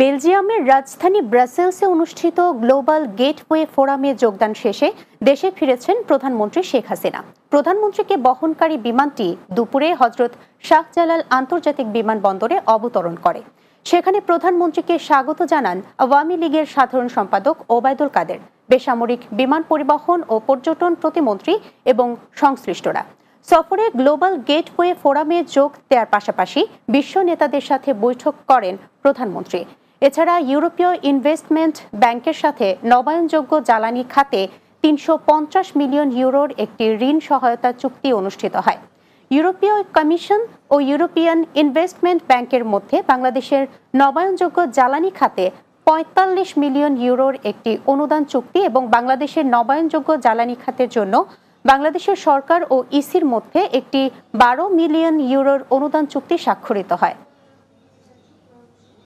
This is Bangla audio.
বেলজিয়ামের রাজধানী ব্রাসেলসে অনুষ্ঠিত গ্লোবাল গেটওয়ে ফোরামে যোগদান শেষে দেশে ফিরেছেন প্রধানমন্ত্রী শেখ হাসিনা প্রধানমন্ত্রীকে বহনকারী বিমানটি দুপুরে হজরত শাহ জালাল আন্তর্জাতিক বিমানবন্দরে অবতরণ করে সেখানে প্রধানমন্ত্রীকে স্বাগত জানান আওয়ামী লীগের সাধারণ সম্পাদক ওবায়দুল কাদের বেসামরিক বিমান পরিবহন ও পর্যটন প্রতিমন্ত্রী এবং সংশ্লিষ্টরা সফরে গ্লোবাল গেটওয়ে ফোরামে যোগ দেওয়ার পাশাপাশি বিশ্ব নেতাদের সাথে বৈঠক করেন প্রধানমন্ত্রী এছাড়া ইউরোপীয় ইনভেস্টমেন্ট ব্যাংকের সাথে নবায়নযোগ্য জ্বালানি খাতে তিনশো মিলিয়ন ইউরোর একটি ঋণ সহায়তা চুক্তি অনুষ্ঠিত হয় ইউরোপীয় কমিশন ও ইউরোপিয়ান ইনভেস্টমেন্ট ব্যাংকের মধ্যে বাংলাদেশের নবায়নযোগ্য জ্বালানি খাতে পঁয়তাল্লিশ মিলিয়ন ইউরোর একটি অনুদান চুক্তি এবং বাংলাদেশের নবায়নযোগ্য জ্বালানি খাতের জন্য বাংলাদেশের সরকার ও ইসির মধ্যে একটি বারো মিলিয়ন ইউরোর অনুদান চুক্তি স্বাক্ষরিত হয়